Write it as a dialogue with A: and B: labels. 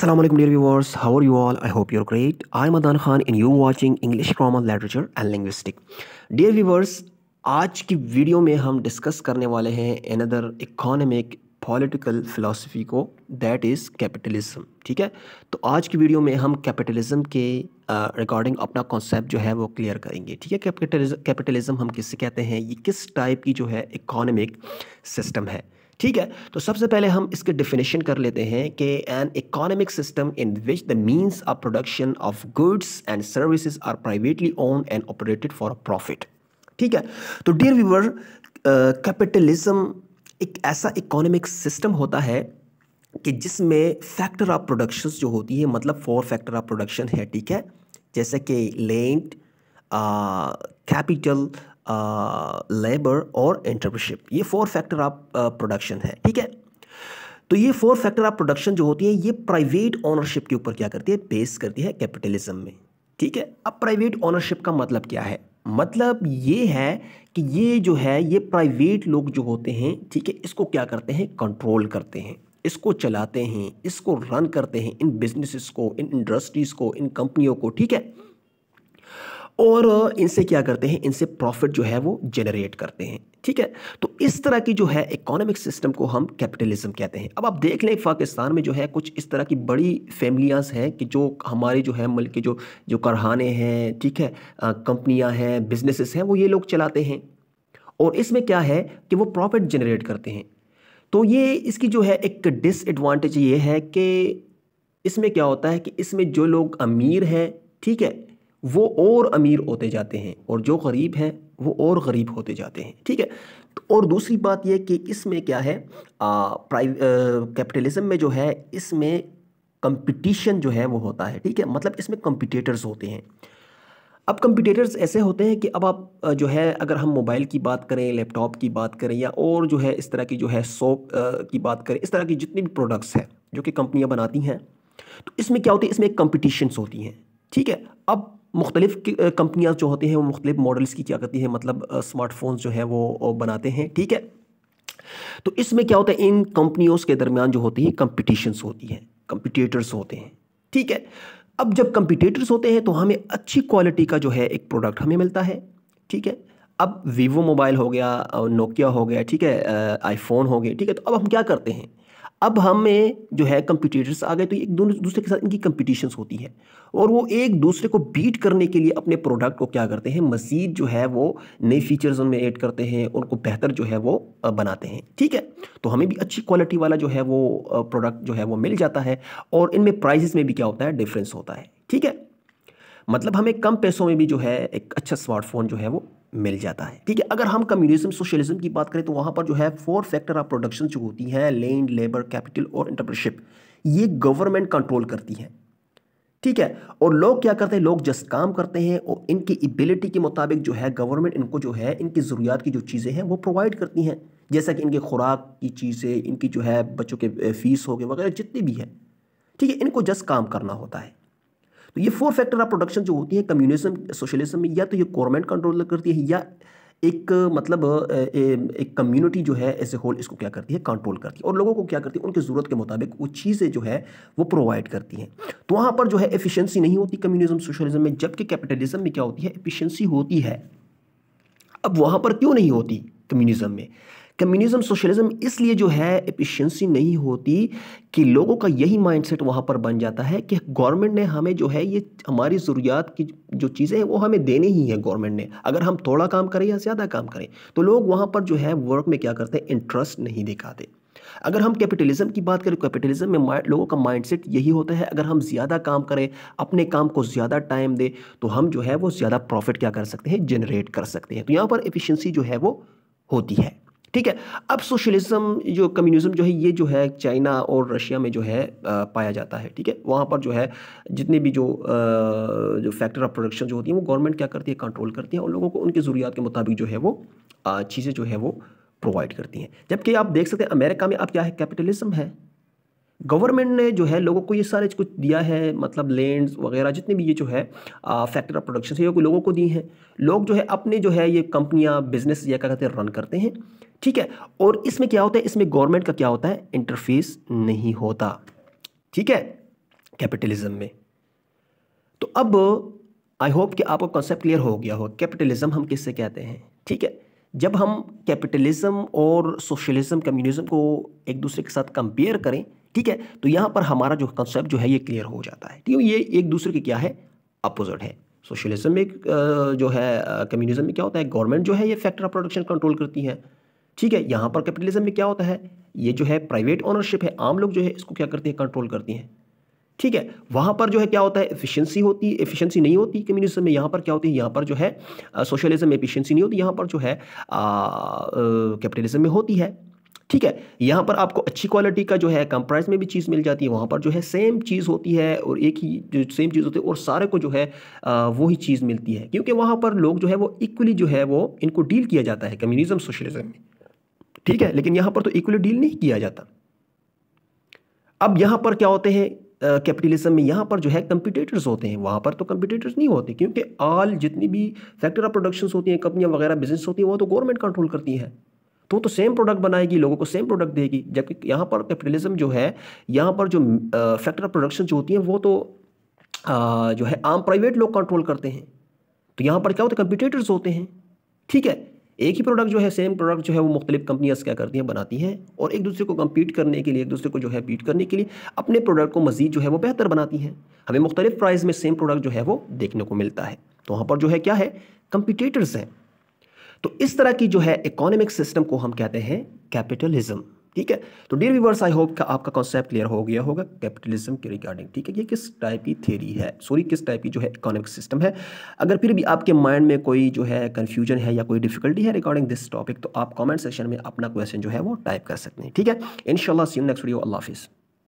A: Assalamu alaikum dear viewers, how are you all? I hope you're great. I'm Adan Khan and you're watching English Grammar Literature and Linguistic. Dear viewers, aaj ki video mein hum discuss karne wale hain another economic political philosophy को that is capitalism ठीक है तो आज की video में हम capitalism के regarding uh, अपना कॉन्सेप्ट जो है वो क्लियर करेंगे ठीक है कैपिटलिज्म कैपिटलिज्म हम किससे कहते हैं ये किस टाइप की जो है इकोनॉमिक सिस्टम है ठीक है तो सबसे पहले हम इसके डिफिनेशन कर लेते हैं कि an economic system in which the means of production of goods and services are privately owned and operated for a profit ठीक है तो डियर व्यूवर कैपिटलिज्म एक ऐसा इकोनॉमिक सिस्टम होता है कि जिसमें फैक्टर ऑफ प्रोडक्शन जो होती है मतलब फोर फैक्टर ऑफ प्रोडक्शन है ठीक है जैसे कि लेंट कैपिटल लेबर और एंटरप्रेनशिप ये फोर फैक्टर आप प्रोडक्शन है ठीक है तो ये फोर फैक्टर आप प्रोडक्शन जो होती है ये प्राइवेट ऑनरशिप के ऊपर क्या करती है बेस करती है कैपिटलिज्म में ठीक है अब प्राइवेट ऑनरशिप का मतलब क्या है मतलब ये है कि ये जो है ये प्राइवेट लोग जो होते हैं ठीक है इसको क्या करते हैं कंट्रोल करते हैं इसको चलाते हैं इसको रन करते हैं इन बिजनेसिस को इन इंडस्ट्रीज़ को इन कंपनियों को ठीक है और इनसे क्या करते हैं इनसे प्रॉफिट जो है वो जनरेट करते हैं ठीक है तो इस तरह की जो है इकोनॉमिक सिस्टम को हम कैपिटलिज्म कहते हैं अब आप देख लें पाकिस्तान में जो है कुछ इस तरह की बड़ी फैमिलियाज हैं कि जो हमारे जो है मुल्क के जो जो करहाने हैं ठीक है कंपनियां हैं बिजनेसेस हैं वो ये लोग चलाते हैं और इसमें क्या है कि वो प्रॉफिट जनरेट करते हैं तो ये इसकी जो है एक डिसएडवांटेज ये है कि इसमें क्या होता है कि इसमें जो लोग अमीर हैं ठीक है वो और अमीर होते जाते हैं और जो गरीब हैं वो और गरीब होते जाते हैं ठीक है तो और दूसरी बात यह कि इसमें क्या है प्राइव कैपिटलिज्म में जो है इसमें कंपटीशन जो है वो होता है ठीक है मतलब इसमें कंपटीटर्स होते हैं अब कंपटीटर्स ऐसे होते हैं कि अब आप जो है अगर हम मोबाइल की बात करें लैपटॉप की बात करें या और जो है इस तरह की जो है सोप की बात करें इस तरह की जितनी भी प्रोडक्ट्स हैं जो कि कंपनियां बनाती हैं तो इसमें क्या होती है इसमें कंपटीशन्स होती हैं ठीक है अब मुख्तलिफ़ कंपनियाँ जो होती हैं वो मुख्तलि मॉडल्स की क्या करती हैं मतलब स्मार्टफोन्स जो है वो बनाते हैं ठीक है तो इसमें क्या होता है इन कंपनियों के दरमियान जो होती है कंपटिशन्स होती हैं कंपिटेटर्स होते हैं ठीक है अब जब कंपिटेटर्स होते हैं तो हमें अच्छी क्वालिटी का जो है एक प्रोडक्ट हमें मिलता है ठीक है अब वीवो मोबाइल हो गया नोकिया हो गया ठीक है आईफोन हो गया ठीक है तो अब हम क्या करते हैं अब हमें जो है कंप्यूटेटर्स आ गए तो एक दूसरे के साथ इनकी कंपटीशंस होती है और वो एक दूसरे को बीट करने के लिए अपने प्रोडक्ट को क्या करते हैं मज़ीद जो है वो नई फीचर्स उनमें ऐड करते हैं उनको बेहतर जो है वो बनाते हैं ठीक है तो हमें भी अच्छी क्वालिटी वाला जो है वो प्रोडक्ट जो है वो मिल जाता है और इनमें प्राइजेस में भी क्या होता है डिफरेंस होता है ठीक है मतलब हमें कम पैसों में भी जो है एक अच्छा स्मार्टफोन जो है वो मिल जाता है ठीक है अगर हम कम्युनिज्म सोशलिज्म की बात करें तो वहाँ पर जो है फोर फैक्टर ऑफ प्रोडक्शन जो होती हैं लैंड लेबर कैपिटल और इंटरप्रनशिप ये गवर्नमेंट कंट्रोल करती है ठीक है और लोग क्या करते हैं लोग जस्ट काम करते हैं और इनकी एबिलिटी के मुताबिक जो है गवर्नमेंट इनको जो है इनकी ज़रूरियात की जो चीज़ें हैं वो प्रोवाइड करती हैं जैसा कि इनकी खुराक की चीज़ें इनकी जो है बच्चों के फीस हो गए वगैरह जितनी भी है ठीक है इनको जस्ट काम करना होता है तो ये फोर फैक्टर ऑफ प्रोडक्शन जो होती है कम्युनिज्म सोशलिज्म में या तो ये गवर्नमेंट कंट्रोल करती है या एक मतलब एक कम्युनिटी जो है एज ए होल इसको क्या करती है कंट्रोल करती है और लोगों को क्या करती है उनकी ज़रूरत के मुताबिक वो चीज़ें जो है वो प्रोवाइड करती हैं तो वहाँ पर जो है एफिशिएंसी नहीं होती कम्युनिज्म सोशलिज्म में जबकि कैपिटलिज्म में क्या होती है एफिशिएंसी होती है अब वहाँ पर क्यों नहीं होती कम्युनिज्म में कम्युनिज्म सोशलिज्म इसलिए जो है एफिशिएंसी नहीं होती कि लोगों का यही माइंडसेट वहाँ पर बन जाता है कि गवर्नमेंट ने हमें जो है ये हमारी ज़रूरियात की जो चीज़ें हैं वो हमें देने ही हैं गवर्नमेंट ने अगर हम थोड़ा काम करें या ज़्यादा काम करें तो लोग वहाँ पर जो है वर्क में क्या करते हैं इंटरेस्ट नहीं दिखाते अगर हम कैपिटलिज्म की बात करें कैपिटलिज्म में लोगों का माइंडसेट यही होता है अगर हम ज़्यादा काम करें अपने काम को ज़्यादा टाइम दें तो हम जो है वो ज़्यादा प्रॉफिट क्या कर सकते हैं जनरेट कर सकते हैं तो यहाँ पर एफिशिएंसी जो है वो होती है ठीक है अब सोशलिज्म जो कम्युनिज्म जो है ये जो है चाइना और रशिया में जो है आ, पाया जाता है ठीक है वहाँ पर जो है जितने भी जो आ, जो फैक्टर ऑफ प्रोडक्शन जो होती है वो गवर्नमेंट क्या करती है कंट्रोल करती है और लोगों को उनकी ज़रूरियात के मुताबिक जो है वो चीज़ें जो है वो प्रोवाइड करती हैं जबकि आप देख सकते हैं अमेरिका में अब क्या है कैपिटलिज्म है गवर्नमेंट ने जो है लोगों को ये सारे कुछ दिया है मतलब लैंड्स वगैरह जितने भी ये जो है फैक्टर ऑफ प्रोडक्शन से ये लोगों को दी हैं लोग जो है अपने जो है ये कंपनियाँ बिजनेस या क्या कहते हैं रन करते हैं ठीक है और इसमें क्या होता है इसमें गवर्नमेंट का क्या होता है इंटरफेस नहीं होता ठीक है कैपिटलिज्म में तो अब आई होप कि आपको कॉन्सेप्ट क्लियर हो गया हो कैपिटलिज्म हम किससे कहते हैं ठीक है जब हम कैपिटलिज्म और सोशलिज्म कम्युनिज्म को एक दूसरे के साथ कंपेयर करें ठीक है तो यहाँ पर हमारा जो कंसेप्ट जो है ये क्लियर हो जाता है ठीक है ये एक दूसरे के क्या है अपोजिट है सोशलिज्म में जो है कम्युनिज्म में क्या होता है गवर्नमेंट जो है ये फैक्टर ऑफ प्रोडक्शन कंट्रोल करती है ठीक है यहाँ पर कैपिटलिज्म में क्या होता है ये जो है प्राइवेट ओनरशिप है आम लोग जो है इसको क्या करते हैं कंट्रोल करती हैं ठीक है वहाँ पर जो है क्या होता है एफिशिएंसी होती है एफिशिएंसी नहीं होती कम्युनिज्म में यहाँ पर क्या होती है यहाँ पर जो है सोशलिज्म में एफिशिएंसी नहीं होती यहाँ पर जो है कैपिटलिज्म में होती है ठीक है यहाँ पर आपको अच्छी क्वालिटी का जो है कम प्राइस में भी चीज़ मिल जाती है वहाँ पर जो है सेम चीज़ होती है और एक ही जो सेम चीज़ होती है और सारे को जो है वही चीज़ मिलती है क्योंकि वहाँ पर लोग जो है वो इक्वली जो है वो इनको डील किया जाता है कम्युनिज्म सोशलिज्म में ठीक है लेकिन यहाँ पर तो इक्वली डील नहीं किया जाता अब यहाँ पर क्या होते हैं कैपिटलिज्म में यहाँ पर जो है कंपिटेटर्स होते हैं वहाँ पर तो कंपिटेटर्स नहीं होते क्योंकि ऑल जितनी भी फैक्टर ऑफ प्रोडक्शन होती हैं कंपनियाँ वगैरह बिजनेस होती हैं वो तो गवर्नमेंट कंट्रोल करती हैं तो तो सेम प्रोडक्ट बनाएगी लोगों को सेम प्रोडक्ट देगी जबकि यहाँ पर कैपिटलिज्म जो है यहाँ पर जो फैक्टर ऑफ प्रोडक्शन जो होती है वो तो आ, जो है आम प्राइवेट लोग कंट्रोल करते हैं तो यहाँ पर क्या होता है कंप्यूटेटर्स होते हैं ठीक है एक ही प्रोडक्ट जो है सेम प्रोडक्ट जो है वो मुख्तलिफ कंपनियाँ क्या करती हैं बनाती हैं और एक दूसरे को कम्पीट करने के लिए एक दूसरे को जो है बीट करने के लिए अपने प्रोडक्ट को मजीद जो है वो बेहतर बनाती हैं हमें मुख्तलिफ प्राइस में सेम प्रोडक्ट जो है वो देखने को मिलता है तो वहाँ पर जो है क्या है कंपिटेटर्स हैं तो इस तरह की जो है इकोनॉमिक सिस्टम को हम कहते हैं कैपिटलिज्म ठीक है तो डियर व्यूवर्स आई होप का आपका कॉन्सेप्ट क्लियर हो गया होगा कैपिटलिज्म के रिगार्डिंग ठीक है ये किस टाइप की थेरी है सॉरी किस टाइप की जो है इकोनॉमिक सिस्टम है अगर फिर भी आपके माइंड में कोई जो है कन्फ्यूजन है या कोई डिफिकल्टी है रिगार्डिंग दिस टॉपिक तो आप कॉमेंट सेक्शन में अपना क्वेश्चन जो है वो टाइप कर सकते हैं ठीक है इन सी नेक्स्ट वीडियो अल्लाह हाफिज़